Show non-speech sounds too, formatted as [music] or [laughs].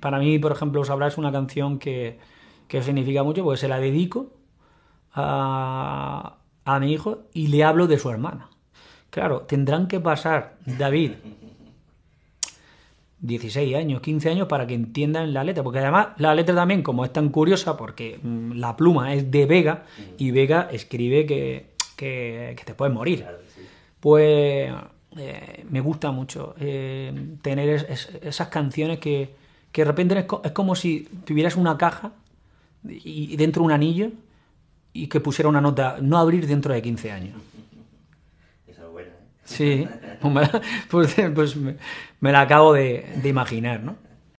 para mí, por ejemplo, Sabrá es una canción que, significa mucho porque se la dedico a, a mi hijo y le hablo de su hermana. Claro, tendrán que pasar, David, 16 años, 15 años para que entiendan la letra, porque además la letra también, como es tan curiosa, porque mm, la pluma es de Vega y Vega escribe que, te puedes morir. Pues eh, me gusta mucho eh, tener esas canciones que, que de repente es, como si tuvieras una caja y, dentro un anillo y que pusiera una nota, no abrir dentro de 15 años. [laughs] Esa es buena. ¿eh? Sí, [laughs] pues, pues me, la acabo de, de imaginar, ¿no?